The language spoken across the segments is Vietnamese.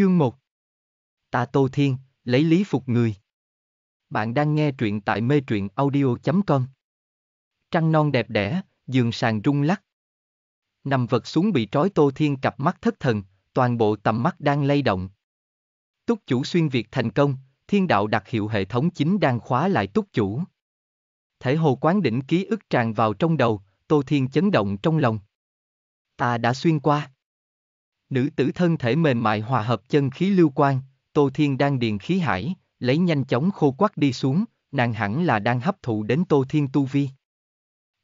Chương 1 Tạ Tô Thiên, lấy lý phục người Bạn đang nghe truyện tại mê truyện audio.com Trăng non đẹp đẽ, giường sàn rung lắc Nằm vật xuống bị trói Tô Thiên cặp mắt thất thần, toàn bộ tầm mắt đang lay động Túc chủ xuyên Việt thành công, thiên đạo đặc hiệu hệ thống chính đang khóa lại túc chủ Thể hồ quán đỉnh ký ức tràn vào trong đầu, Tô Thiên chấn động trong lòng Ta đã xuyên qua Nữ tử thân thể mềm mại hòa hợp chân khí lưu quan, Tô Thiên đang điền khí hải, lấy nhanh chóng khô quắc đi xuống, nàng hẳn là đang hấp thụ đến Tô Thiên tu vi.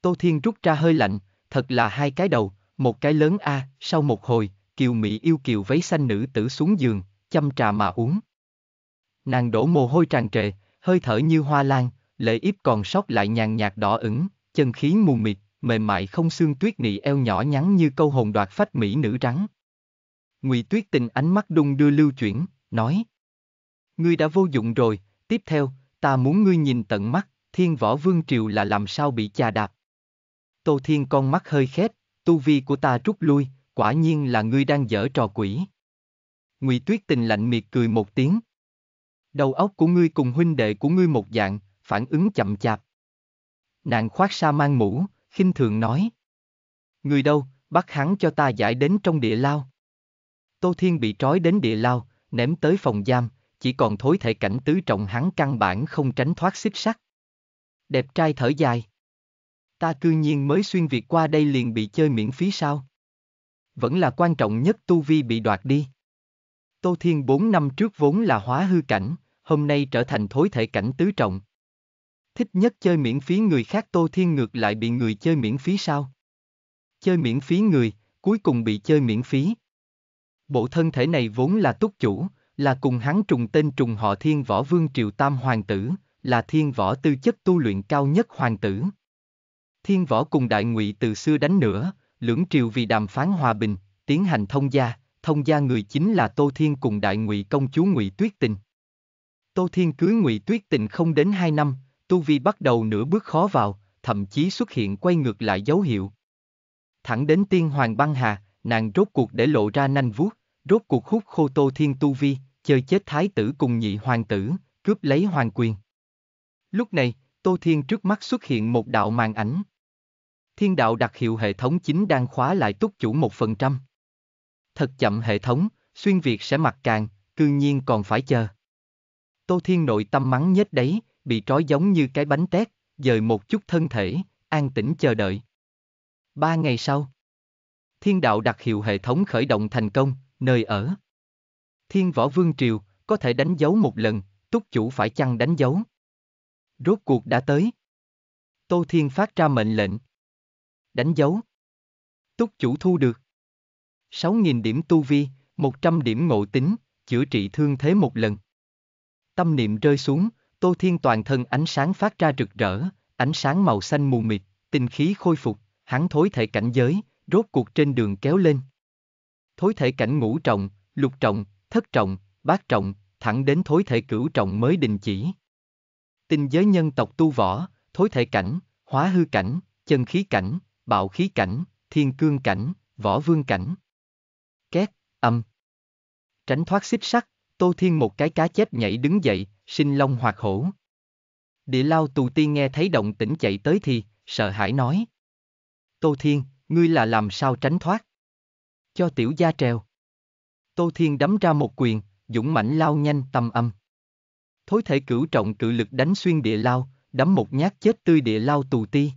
Tô Thiên rút ra hơi lạnh, thật là hai cái đầu, một cái lớn a, sau một hồi, Kiều Mỹ yêu kiều váy xanh nữ tử xuống giường, chăm trà mà uống. Nàng đổ mồ hôi tràn trề, hơi thở như hoa lan, lệ yếp còn sót lại nhàn nhạt đỏ ửng, chân khí mù mịt, mềm mại không xương tuyết nị eo nhỏ nhắn như câu hồn đoạt phách mỹ nữ trắng. Ngụy Tuyết Tình ánh mắt đung đưa lưu chuyển, nói. Ngươi đã vô dụng rồi, tiếp theo, ta muốn ngươi nhìn tận mắt, thiên võ vương triều là làm sao bị chà đạp. Tô Thiên con mắt hơi khép, tu vi của ta rút lui, quả nhiên là ngươi đang dở trò quỷ. Ngụy Tuyết Tình lạnh miệt cười một tiếng. Đầu óc của ngươi cùng huynh đệ của ngươi một dạng, phản ứng chậm chạp. Nàng khoác sa mang mũ, khinh thường nói. Người đâu, bắt hắn cho ta giải đến trong địa lao. Tô Thiên bị trói đến địa lao, ném tới phòng giam, chỉ còn thối thể cảnh tứ trọng hắn căn bản không tránh thoát xích sắt. Đẹp trai thở dài. Ta cư nhiên mới xuyên việc qua đây liền bị chơi miễn phí sao? Vẫn là quan trọng nhất tu vi bị đoạt đi. Tô Thiên bốn năm trước vốn là hóa hư cảnh, hôm nay trở thành thối thể cảnh tứ trọng. Thích nhất chơi miễn phí người khác Tô Thiên ngược lại bị người chơi miễn phí sao? Chơi miễn phí người, cuối cùng bị chơi miễn phí. Bộ thân thể này vốn là túc chủ, là cùng hắn trùng tên trùng họ thiên võ vương triều tam hoàng tử, là thiên võ tư chất tu luyện cao nhất hoàng tử. Thiên võ cùng đại ngụy từ xưa đánh nữa, lưỡng triều vì đàm phán hòa bình, tiến hành thông gia, thông gia người chính là Tô Thiên cùng đại ngụy công chúa ngụy Tuyết Tình. Tô Thiên cưới ngụy Tuyết Tình không đến hai năm, tu vi bắt đầu nửa bước khó vào, thậm chí xuất hiện quay ngược lại dấu hiệu. Thẳng đến tiên hoàng băng hà, nàng rốt cuộc để lộ ra nanh vuốt, rốt cuộc hút khô Tô Thiên Tu Vi, chơi chết thái tử cùng nhị hoàng tử, cướp lấy hoàng quyền. Lúc này, Tô Thiên trước mắt xuất hiện một đạo màn ảnh. Thiên đạo đặc hiệu hệ thống chính đang khóa lại túc chủ một phần trăm. Thật chậm hệ thống, xuyên Việt sẽ mặc càng, cư nhiên còn phải chờ. Tô Thiên nội tâm mắng nhất đấy, bị trói giống như cái bánh tét, dời một chút thân thể, an tĩnh chờ đợi. Ba ngày sau, Thiên đạo đặc hiệu hệ thống khởi động thành công, nơi ở. Thiên võ vương triều, có thể đánh dấu một lần, túc chủ phải chăng đánh dấu. Rốt cuộc đã tới. Tô Thiên phát ra mệnh lệnh. Đánh dấu. Túc chủ thu được. 6.000 điểm tu vi, 100 điểm ngộ tính, chữa trị thương thế một lần. Tâm niệm rơi xuống, Tô Thiên toàn thân ánh sáng phát ra rực rỡ, ánh sáng màu xanh mù mịt, tinh khí khôi phục, hắn thối thể cảnh giới, rốt cuộc trên đường kéo lên. Thối thể cảnh ngũ trọng, lục trọng, thất trọng, bát trọng, thẳng đến thối thể cửu trọng mới đình chỉ. Tinh giới nhân tộc tu võ, thối thể cảnh, hóa hư cảnh, chân khí cảnh, bạo khí cảnh, thiên cương cảnh, võ vương cảnh. Két, âm. Tránh thoát xích sắt, Tô Thiên một cái cá chép nhảy đứng dậy, sinh long hoạt hổ. Địa lao tù tiên nghe thấy động tĩnh chạy tới thì, sợ hãi nói. Tô Thiên, Ngươi là làm sao tránh thoát? Cho tiểu gia trèo. Tô Thiên đấm ra một quyền, dũng mãnh lao nhanh tầm âm. Thối thể cửu trọng cự lực đánh xuyên địa lao, đấm một nhát chết tươi địa lao tù ti.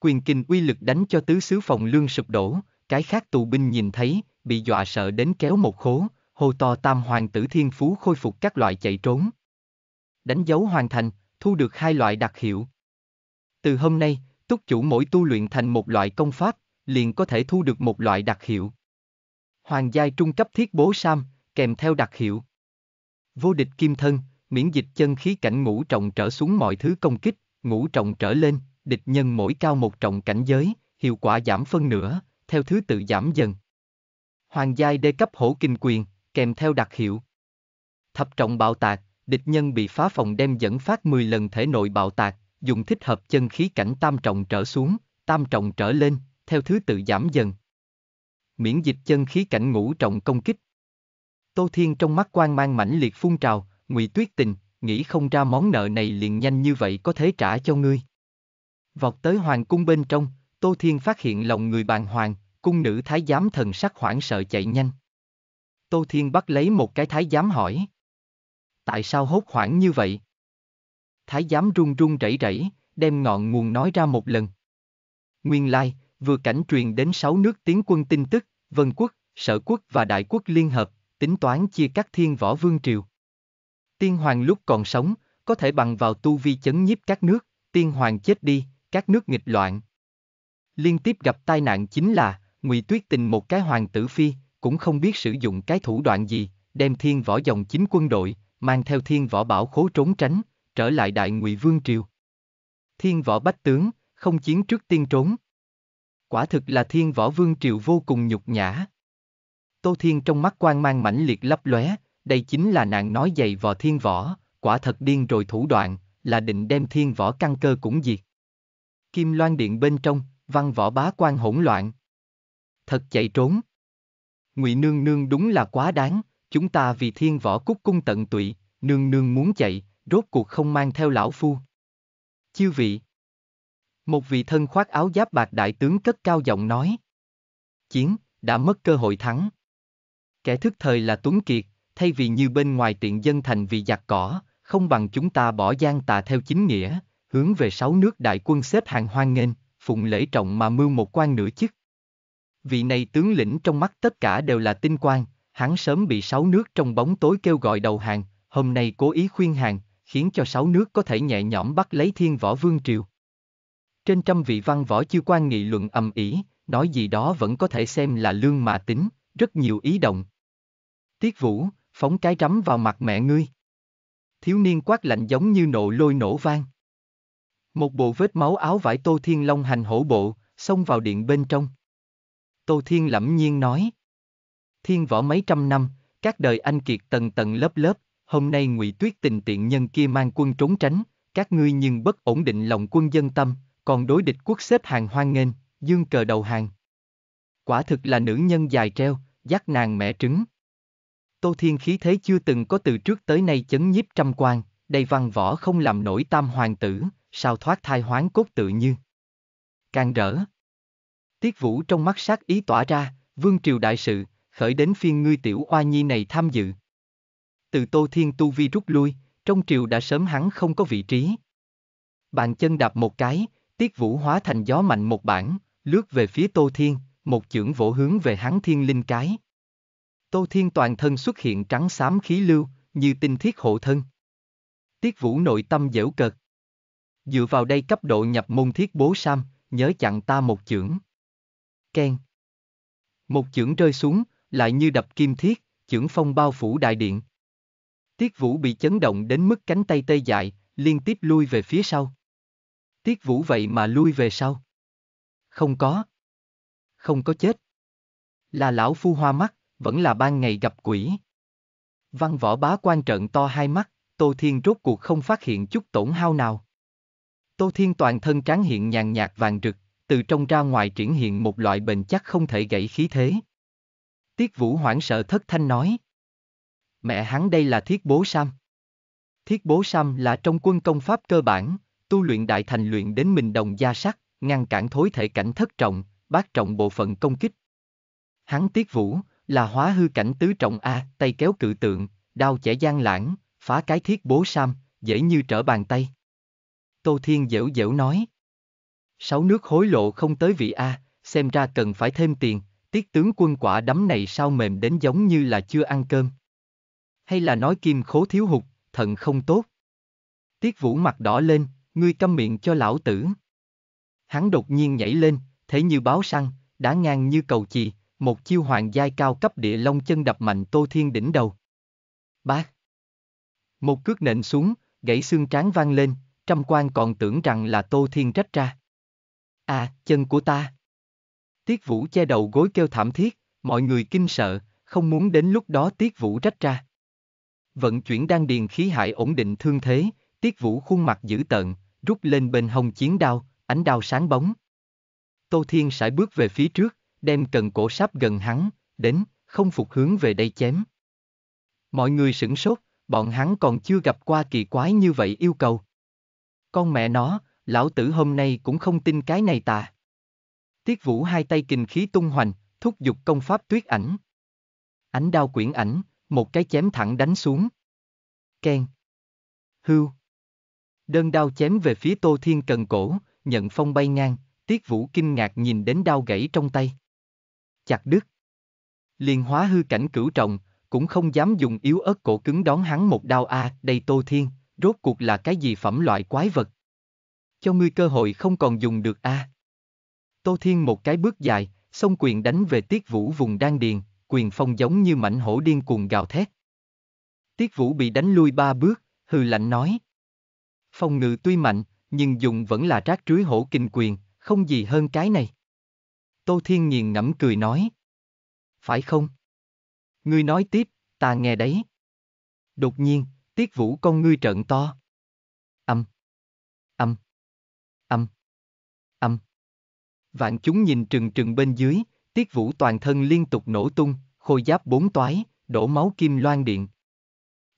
Quyền kinh uy lực đánh cho tứ xứ phòng lương sụp đổ, cái khác tù binh nhìn thấy, bị dọa sợ đến kéo một khố, hô to tam hoàng tử thiên phú khôi phục các loại chạy trốn. Đánh dấu hoàn thành, thu được hai loại đặc hiệu. Từ hôm nay, Túc chủ mỗi tu luyện thành một loại công pháp, liền có thể thu được một loại đặc hiệu. Hoàng giai trung cấp thiết bố sam, kèm theo đặc hiệu. Vô địch kim thân, miễn dịch chân khí cảnh ngũ trọng trở xuống mọi thứ công kích, ngũ trọng trở lên, địch nhân mỗi cao một trọng cảnh giới, hiệu quả giảm phân nửa, theo thứ tự giảm dần. Hoàng giai đê cấp hổ kinh quyền, kèm theo đặc hiệu. Thập trọng bạo tạc, địch nhân bị phá phòng đem dẫn phát 10 lần thể nội bạo tạc, dùng thích hợp chân khí cảnh tam trọng trở xuống, tam trọng trở lên, theo thứ tự giảm dần. Miễn dịch chân khí cảnh ngũ trọng công kích. Tô Thiên trong mắt quan mang mãnh liệt phun trào, ngụy tuyết tình, nghĩ không ra món nợ này liền nhanh như vậy có thể trả cho ngươi. Vọt tới hoàng cung bên trong, Tô Thiên phát hiện lòng người bàn hoàng, cung nữ thái giám thần sắc hoảng sợ chạy nhanh. Tô Thiên bắt lấy một cái thái giám hỏi. Tại sao hốt hoảng như vậy? thái giám run run rẩy rẩy, đem ngọn nguồn nói ra một lần. Nguyên lai, vừa cảnh truyền đến sáu nước tiến quân tin tức, Vân quốc, Sở quốc và Đại quốc liên hợp, tính toán chia cắt thiên võ vương triều. Tiên hoàng lúc còn sống, có thể bằng vào tu vi chấn nhiếp các nước, tiên hoàng chết đi, các nước nghịch loạn. Liên tiếp gặp tai nạn chính là, ngụy Tuyết tình một cái hoàng tử phi, cũng không biết sử dụng cái thủ đoạn gì, đem thiên võ dòng chính quân đội, mang theo thiên võ bảo khố trốn tránh, trở lại đại ngụy vương triều. Thiên võ bách tướng, không chiến trước tiên trốn. Quả thực là thiên võ vương triều vô cùng nhục nhã. Tô Thiên trong mắt quan mang mãnh liệt lấp lóe, đây chính là nạn nói dày vò thiên võ, quả thật điên rồi thủ đoạn, là định đem thiên võ căn cơ cũng diệt. Kim loan điện bên trong, văn võ bá quan hỗn loạn. Thật chạy trốn. Ngụy nương nương đúng là quá đáng, chúng ta vì thiên võ cúc cung tận tụy, nương nương muốn chạy, rốt cuộc không mang theo lão phu. Chư vị Một vị thân khoác áo giáp bạc đại tướng cất cao giọng nói. Chiến, đã mất cơ hội thắng. Kẻ thức thời là Tuấn Kiệt, thay vì như bên ngoài tiện dân thành vì giặc cỏ, không bằng chúng ta bỏ gian tà theo chính nghĩa, hướng về sáu nước đại quân xếp hàng hoan nghênh, phụng lễ trọng mà mưu một quan nửa chức. Vị này tướng lĩnh trong mắt tất cả đều là tinh quang, hắn sớm bị sáu nước trong bóng tối kêu gọi đầu hàng, hôm nay cố ý khuyên hàng, khiến cho sáu nước có thể nhẹ nhõm bắt lấy thiên võ vương triều. Trên trăm vị văn võ chưa quan nghị luận ầm ĩ, nói gì đó vẫn có thể xem là lương mà tính, rất nhiều ý động. Tiết Vũ, phóng cái rắm vào mặt mẹ ngươi. Thiếu niên quát lạnh giống như nộ lôi nổ vang. Một bộ vết máu áo vải Tô Thiên Long hành hổ bộ, xông vào điện bên trong. Tô Thiên lẫm nhiên nói. Thiên võ mấy trăm năm, các đời anh kiệt tầng tầng lớp lớp, hôm nay ngụy tuyết tình tiện nhân kia mang quân trốn tránh, các ngươi nhưng bất ổn định lòng quân dân tâm, còn đối địch quốc xếp hàng hoan nghênh, dương cờ đầu hàng. Quả thực là nữ nhân dài treo, dắt nàng mẹ trứng. Tô Thiên khí thế chưa từng có từ trước tới nay chấn nhiếp trăm quan, đầy văn võ không làm nổi tam hoàng tử, sao thoát thai hoán cốt tự như. Càng rỡ. Tiết vũ trong mắt sát ý tỏa ra, vương triều đại sự, khởi đến phiên ngươi tiểu oa nhi này tham dự, từ Tô Thiên Tu Vi rút lui, trong triều đã sớm hắn không có vị trí. Bàn chân đạp một cái, tiết vũ hóa thành gió mạnh một bản, lướt về phía Tô Thiên, một chưởng vỗ hướng về hắn thiên linh cái. Tô Thiên toàn thân xuất hiện trắng xám khí lưu, như tinh thiết hộ thân. Tiết vũ nội tâm dễu cợt. Dựa vào đây cấp độ nhập môn thiết bố sam, nhớ chặn ta một chưởng. Ken. Một chưởng rơi xuống, lại như đập kim thiết, chưởng phong bao phủ đại điện, Tiết Vũ bị chấn động đến mức cánh tay tê dại, liên tiếp lui về phía sau. Tiết Vũ vậy mà lui về sau. Không có. Không có chết. Là lão phu hoa mắt, vẫn là ban ngày gặp quỷ. Văn võ bá quan trận to hai mắt, Tô Thiên rốt cuộc không phát hiện chút tổn hao nào. Tô Thiên toàn thân tráng hiện nhàn nhạt vàng rực, từ trong ra ngoài triển hiện một loại bệnh chắc không thể gãy khí thế. Tiết Vũ hoảng sợ thất thanh nói mẹ hắn đây là Thiết Bố Sam. Thiết Bố Sam là trong quân công pháp cơ bản, tu luyện đại thành luyện đến mình đồng gia sắc, ngăn cản thối thể cảnh thất trọng, bát trọng bộ phận công kích. Hắn Tiết Vũ là hóa hư cảnh tứ trọng A, tay kéo cự tượng, đao chẻ gian lãng, phá cái Thiết Bố Sam, dễ như trở bàn tay. Tô Thiên dễu dễu nói. Sáu nước hối lộ không tới vị A, xem ra cần phải thêm tiền, tiết tướng quân quả đấm này sao mềm đến giống như là chưa ăn cơm hay là nói kim khố thiếu hụt, thận không tốt. Tiết Vũ mặt đỏ lên, ngươi câm miệng cho lão tử. Hắn đột nhiên nhảy lên, thế như báo săn, đã ngang như cầu chì, một chiêu hoàng giai cao cấp địa long chân đập mạnh Tô Thiên đỉnh đầu. Bác! Một cước nện xuống, gãy xương trán vang lên, trăm quan còn tưởng rằng là Tô Thiên trách ra. À, chân của ta! Tiết Vũ che đầu gối kêu thảm thiết, mọi người kinh sợ, không muốn đến lúc đó Tiết Vũ trách ra vận chuyển đang điền khí hải ổn định thương thế, tiết vũ khuôn mặt dữ tợn, rút lên bên hông chiến đao, ánh đao sáng bóng. Tô Thiên sải bước về phía trước, đem cần cổ sáp gần hắn, đến, không phục hướng về đây chém. Mọi người sửng sốt, bọn hắn còn chưa gặp qua kỳ quái như vậy yêu cầu. Con mẹ nó, lão tử hôm nay cũng không tin cái này tà. Tiết vũ hai tay kình khí tung hoành, thúc giục công pháp tuyết ảnh. Ánh đao quyển ảnh, một cái chém thẳng đánh xuống. Ken. Hưu. Đơn đao chém về phía Tô Thiên Cần cổ, nhận phong bay ngang, Tiết Vũ kinh ngạc nhìn đến đao gãy trong tay. Chặt đứt. Liền hóa hư cảnh cửu trọng, cũng không dám dùng yếu ớt cổ cứng đón hắn một đao a à, đây Tô Thiên, rốt cuộc là cái gì phẩm loại quái vật. Cho ngươi cơ hội không còn dùng được a à. Tô Thiên một cái bước dài, song quyền đánh về Tiết Vũ vùng đan điền, quyền phong giống như mảnh hổ điên cuồng gào thét. Tiết Vũ bị đánh lui ba bước, hừ lạnh nói. Phong ngự tuy mạnh, nhưng dùng vẫn là rác rưới hổ kinh quyền, không gì hơn cái này. Tô Thiên Nhiên ngẫm cười nói. Phải không? Ngươi nói tiếp, ta nghe đấy. Đột nhiên, Tiết Vũ con ngươi trợn to. Âm. Âm. Âm. Âm. Vạn chúng nhìn trừng trừng bên dưới, Tiết Vũ toàn thân liên tục nổ tung, khôi giáp bốn toái, đổ máu kim loan điện.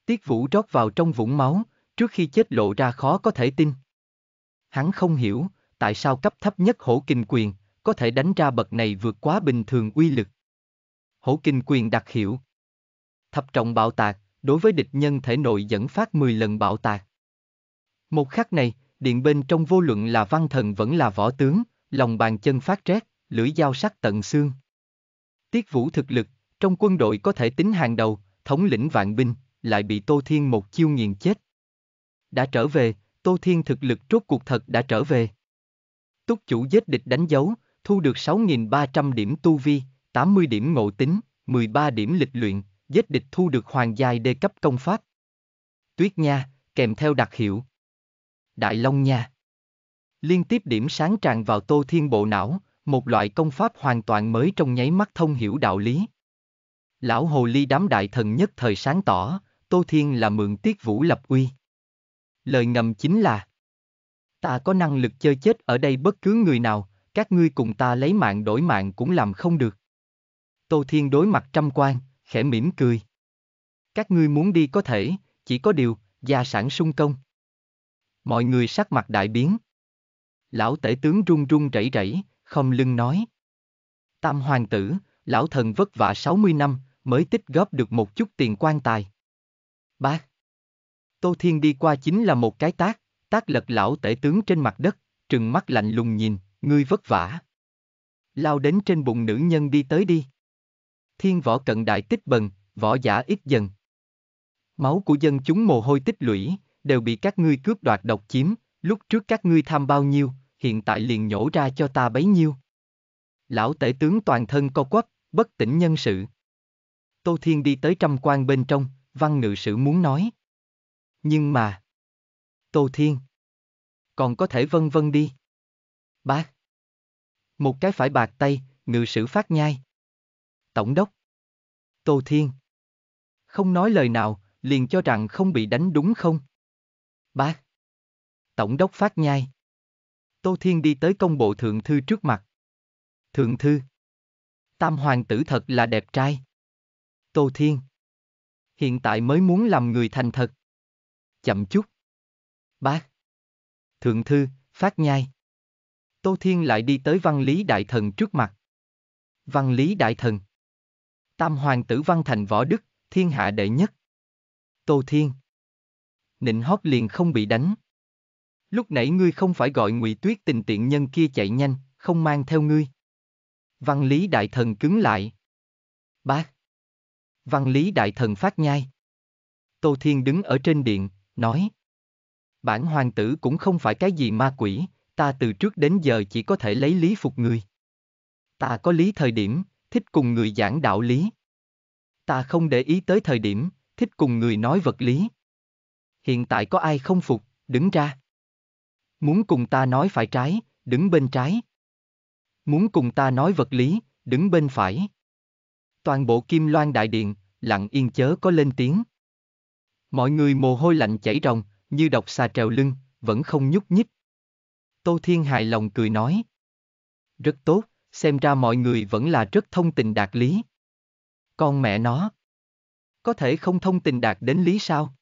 Tiết Vũ rót vào trong vũng máu, trước khi chết lộ ra khó có thể tin. Hắn không hiểu, tại sao cấp thấp nhất hổ kinh quyền, có thể đánh ra bậc này vượt quá bình thường uy lực. Hổ kinh quyền đặc hiệu. Thập trọng bạo tạc, đối với địch nhân thể nội dẫn phát 10 lần bạo tạc. Một khắc này, điện bên trong vô luận là văn thần vẫn là võ tướng, lòng bàn chân phát rét lưỡi dao sắc tận xương. Tiết Vũ thực lực, trong quân đội có thể tính hàng đầu, thống lĩnh vạn binh, lại bị Tô Thiên một chiêu nghiền chết. Đã trở về, Tô Thiên thực lực rốt cuộc thật đã trở về. Túc chủ giết địch đánh dấu, thu được 6.300 điểm tu vi, 80 điểm ngộ tính, 13 điểm lịch luyện, giết địch thu được hoàng giai đê cấp công pháp. Tuyết Nha, kèm theo đặc hiệu. Đại Long Nha. Liên tiếp điểm sáng tràn vào Tô Thiên bộ não, một loại công pháp hoàn toàn mới trong nháy mắt thông hiểu đạo lý. Lão hồ ly đám đại thần nhất thời sáng tỏ, Tô Thiên là mượn tiết vũ lập uy. Lời ngầm chính là Ta có năng lực chơi chết ở đây bất cứ người nào, các ngươi cùng ta lấy mạng đổi mạng cũng làm không được. Tô Thiên đối mặt trăm quan, khẽ mỉm cười. Các ngươi muốn đi có thể, chỉ có điều, gia sản sung công. Mọi người sắc mặt đại biến. Lão tể tướng run run rẩy rẩy, không lưng nói. Tam hoàng tử, lão thần vất vả 60 năm, mới tích góp được một chút tiền quan tài. Bác! Tô Thiên đi qua chính là một cái tác, tác lật lão tể tướng trên mặt đất, trừng mắt lạnh lùng nhìn, ngươi vất vả. Lao đến trên bụng nữ nhân đi tới đi. Thiên võ cận đại tích bần, võ giả ít dần. Máu của dân chúng mồ hôi tích lũy, đều bị các ngươi cướp đoạt độc chiếm, lúc trước các ngươi tham bao nhiêu, hiện tại liền nhổ ra cho ta bấy nhiêu. Lão tể tướng toàn thân co quắp, bất tỉnh nhân sự. Tô Thiên đi tới trăm quan bên trong, văn ngự sử muốn nói. Nhưng mà... Tô Thiên... Còn có thể vân vân đi. Bác. Một cái phải bạc tay, ngự sử phát nhai. Tổng đốc. Tô Thiên. Không nói lời nào, liền cho rằng không bị đánh đúng không? Bác. Tổng đốc phát nhai. Tô Thiên đi tới công bộ thượng thư trước mặt. Thượng thư. Tam hoàng tử thật là đẹp trai. Tô Thiên. Hiện tại mới muốn làm người thành thật. Chậm chút. Bác. Thượng thư, phát nhai. Tô Thiên lại đi tới văn lý đại thần trước mặt. Văn lý đại thần. Tam hoàng tử văn thành võ đức, thiên hạ đệ nhất. Tô Thiên. Nịnh hót liền không bị đánh. Lúc nãy ngươi không phải gọi Ngụy Tuyết tình tiện nhân kia chạy nhanh, không mang theo ngươi. Văn lý đại thần cứng lại. Bác. Văn lý đại thần phát nhai. Tô Thiên đứng ở trên điện, nói. Bản hoàng tử cũng không phải cái gì ma quỷ, ta từ trước đến giờ chỉ có thể lấy lý phục người. Ta có lý thời điểm, thích cùng người giảng đạo lý. Ta không để ý tới thời điểm, thích cùng người nói vật lý. Hiện tại có ai không phục, đứng ra. Muốn cùng ta nói phải trái, đứng bên trái. Muốn cùng ta nói vật lý, đứng bên phải. Toàn bộ kim loan đại điện, lặng yên chớ có lên tiếng. Mọi người mồ hôi lạnh chảy ròng, như độc xà trèo lưng, vẫn không nhúc nhích. Tô Thiên hài lòng cười nói. Rất tốt, xem ra mọi người vẫn là rất thông tình đạt lý. Con mẹ nó. Có thể không thông tình đạt đến lý sao?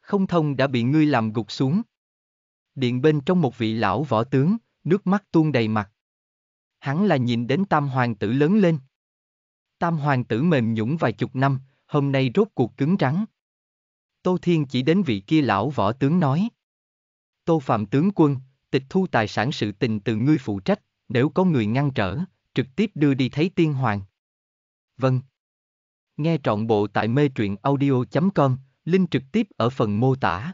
Không thông đã bị ngươi làm gục xuống điện bên trong một vị lão võ tướng, nước mắt tuôn đầy mặt. Hắn là nhìn đến tam hoàng tử lớn lên. Tam hoàng tử mềm nhũng vài chục năm, hôm nay rốt cuộc cứng rắn. Tô Thiên chỉ đến vị kia lão võ tướng nói. Tô Phạm tướng quân, tịch thu tài sản sự tình từ ngươi phụ trách, nếu có người ngăn trở, trực tiếp đưa đi thấy tiên hoàng. Vâng. Nghe trọn bộ tại mê truyện audio.com, link trực tiếp ở phần mô tả.